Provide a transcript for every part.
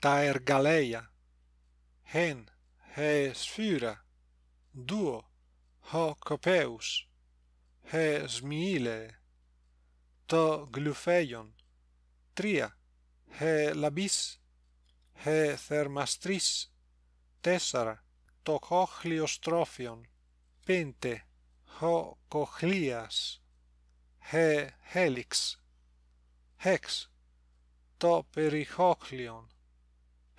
τα εργαλεία. Χεν, χε σφύρα. Δύο, ο κοπέους. Χε σμίλε, Το γλουφέιον. Τρία, χε λαμπίς. Χε θερμαστρίς. Τέσσερα, το κόχλιο στρόφιον. Πέντε, ο κοχλίας. Χε χέλιξ. Χέξ, το περιχόχλιον.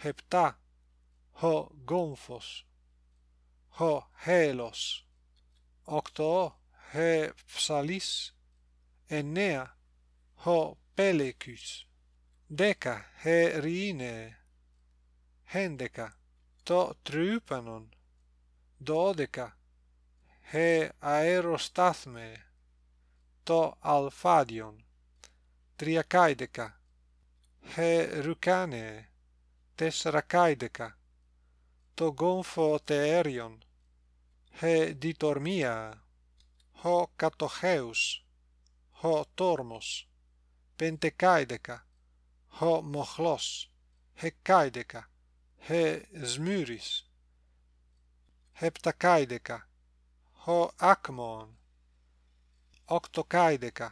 septa ho gonfos ho helos octo he psalis enea ho pelekys deca he rine hendeca to trupanon dodeca he aerostathe to alfadion triacaideca he rucane tessera caideca to gonfo te erion he ditor mia ho cato ho tormos pente caideca ho mochlos he caideca he smyris hepta caideca ho acmon octo caideca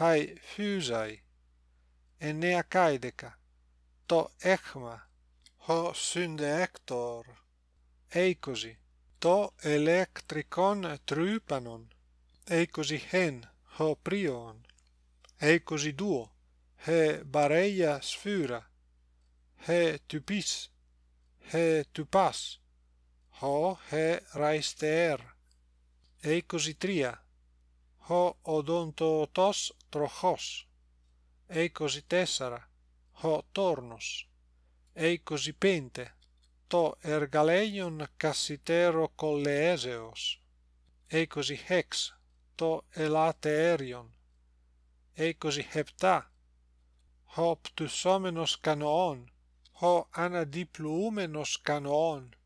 hai fusai ennea caideca to echma ho synde aktor ei to electricon trupanon ei hen ho prion ei duo he bareia sfura he typis he tupas ho he reister ei tria ho odontotos trochos ei tessara ho tornos Εικοσιπέντε, πέντε το εργαλέιον κασιτέρο κολεέζεως, είκοσι χέξ, το ελάτεριον είκοσι χεπτά, ο πτουσόμενος κανοών, ο αναδιπλούμενος κανοών,